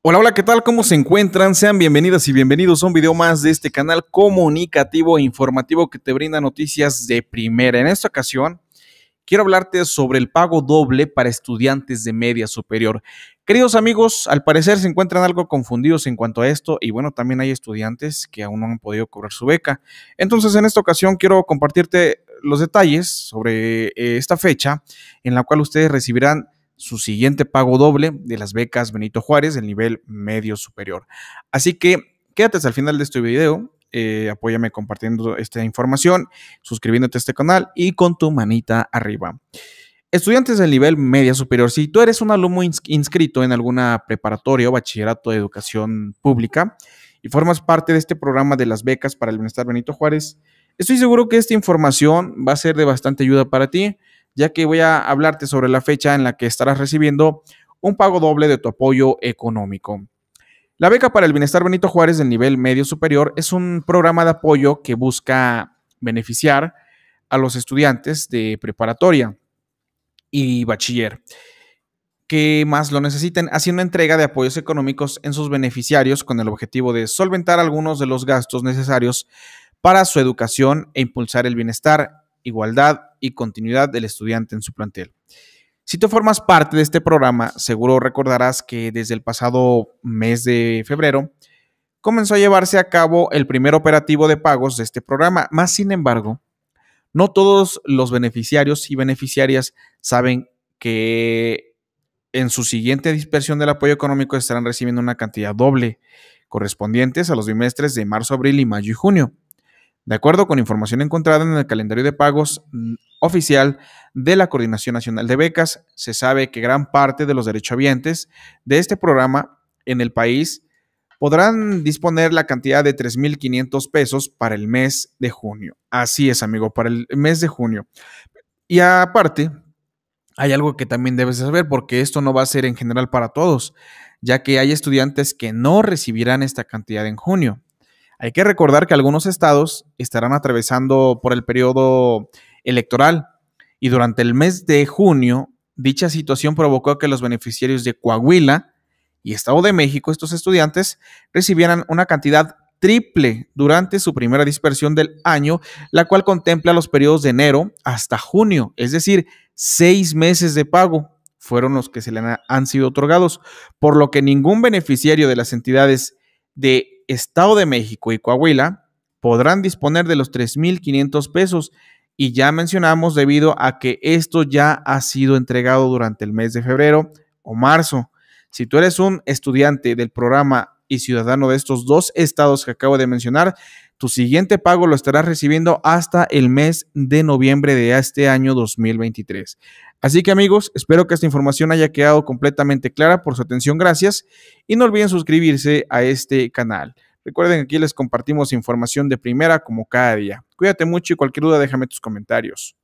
Hola, hola, ¿qué tal? ¿Cómo se encuentran? Sean bienvenidas y bienvenidos a un video más de este canal comunicativo e informativo que te brinda noticias de primera. En esta ocasión, quiero hablarte sobre el pago doble para estudiantes de media superior. Queridos amigos, al parecer se encuentran algo confundidos en cuanto a esto y bueno, también hay estudiantes que aún no han podido cobrar su beca. Entonces, en esta ocasión quiero compartirte los detalles sobre eh, esta fecha en la cual ustedes recibirán su siguiente pago doble de las becas Benito Juárez del nivel medio superior. Así que quédate hasta el final de este video, eh, apóyame compartiendo esta información, suscribiéndote a este canal y con tu manita arriba. Estudiantes del nivel media superior, si tú eres un alumno inscrito en alguna preparatoria o bachillerato de educación pública y formas parte de este programa de las becas para el bienestar Benito Juárez, estoy seguro que esta información va a ser de bastante ayuda para ti ya que voy a hablarte sobre la fecha en la que estarás recibiendo un pago doble de tu apoyo económico. La beca para el bienestar Benito Juárez del nivel medio superior es un programa de apoyo que busca beneficiar a los estudiantes de preparatoria y bachiller que más lo necesiten, haciendo entrega de apoyos económicos en sus beneficiarios con el objetivo de solventar algunos de los gastos necesarios para su educación e impulsar el bienestar igualdad y continuidad del estudiante en su plantel. Si tú formas parte de este programa, seguro recordarás que desde el pasado mes de febrero comenzó a llevarse a cabo el primer operativo de pagos de este programa. Más sin embargo, no todos los beneficiarios y beneficiarias saben que en su siguiente dispersión del apoyo económico estarán recibiendo una cantidad doble correspondientes a los bimestres de marzo, abril y mayo y junio de acuerdo con información encontrada en el calendario de pagos mm, oficial de la Coordinación Nacional de Becas, se sabe que gran parte de los derechohabientes de este programa en el país podrán disponer la cantidad de 3.500 pesos para el mes de junio. Así es, amigo, para el mes de junio. Y aparte, hay algo que también debes saber, porque esto no va a ser en general para todos, ya que hay estudiantes que no recibirán esta cantidad en junio. Hay que recordar que algunos estados estarán atravesando por el periodo electoral y durante el mes de junio dicha situación provocó que los beneficiarios de Coahuila y Estado de México, estos estudiantes, recibieran una cantidad triple durante su primera dispersión del año, la cual contempla los periodos de enero hasta junio, es decir, seis meses de pago fueron los que se le han, han sido otorgados, por lo que ningún beneficiario de las entidades de Estado de México y Coahuila podrán disponer de los 3.500 pesos y ya mencionamos debido a que esto ya ha sido entregado durante el mes de febrero o marzo. Si tú eres un estudiante del programa y ciudadano de estos dos estados que acabo de mencionar, tu siguiente pago lo estarás recibiendo hasta el mes de noviembre de este año 2023. Así que amigos, espero que esta información haya quedado completamente clara. Por su atención, gracias. Y no olviden suscribirse a este canal. Recuerden que aquí les compartimos información de primera como cada día. Cuídate mucho y cualquier duda déjame tus comentarios.